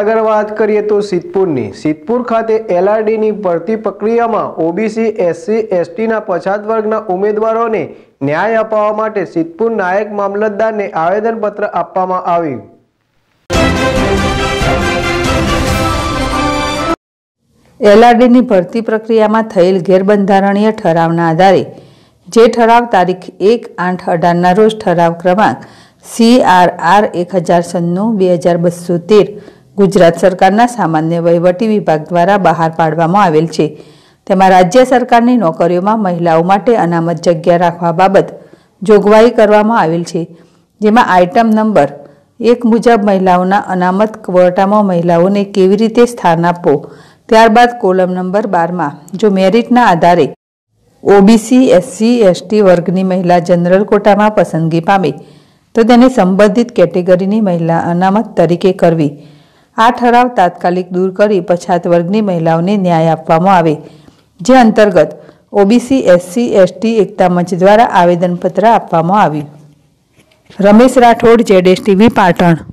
આગળ વાત કરીએ તો સિદ્ધપુરની સિદ્ધપુર ખાતે એલઆરડીની ભરતી પ્રક્રિયામાં ઓબીસી એસસી એસટીના પછાત વર્ગના ઉમેદવારોને ન્યાય અપાવવા માટે સિદ્ધપુર નાયક મામલતદારને આવેદનપત્ર આપવામાં આવ્યું એલઆરડીની ભરતી પ્રક્રિયામાં થયેલ ગેરબંધારણીય ઠરાવના આધારે જે ઠરાવ તારીખ એક આઠ અઢારના રોજ ઠરાવ ક્રમાંક સીઆરઆર એક હજાર સન્નું બે હજાર બસો તેર ગુજરાત સરકારના સામાન્ય વહીવટી વિભાગ દ્વારા બહાર પાડવામાં આવેલ છે તેમાં રાજ્ય સરકારની નોકરીઓમાં મહિલાઓ માટે અનામત જગ્યા રાખવા બાબત જોગવાઈ કરવામાં આવેલ છે જેમાં આઇટમ નંબર એક મુજબ મહિલાઓના અનામત ક્વોટામાં મહિલાઓને કેવી રીતે સ્થાન આપવો ત્યારબાદ કોલમ નંબર બારમાં જો મેરિટના આધારે ઓબીસી એસસી એસટી વર્ગની મહિલા જનરલ કોટામાં પસંદગી પામે તો તેને સંબંધિત કેટેગરીની મહિલા અનામત તરીકે કરવી આ ઠરાવ તાત્કાલિક દૂર કરી પછાત વર્ગની મહિલાઓને ન્યાય આપવામાં આવે જે અંતર્ગત ઓબીસી એસસી એસટી એકતા મંચ દ્વારા આવેદનપત્ર આપવામાં આવ્યું રમેશ રાઠોડ જેડેશ ટીવી પાટણ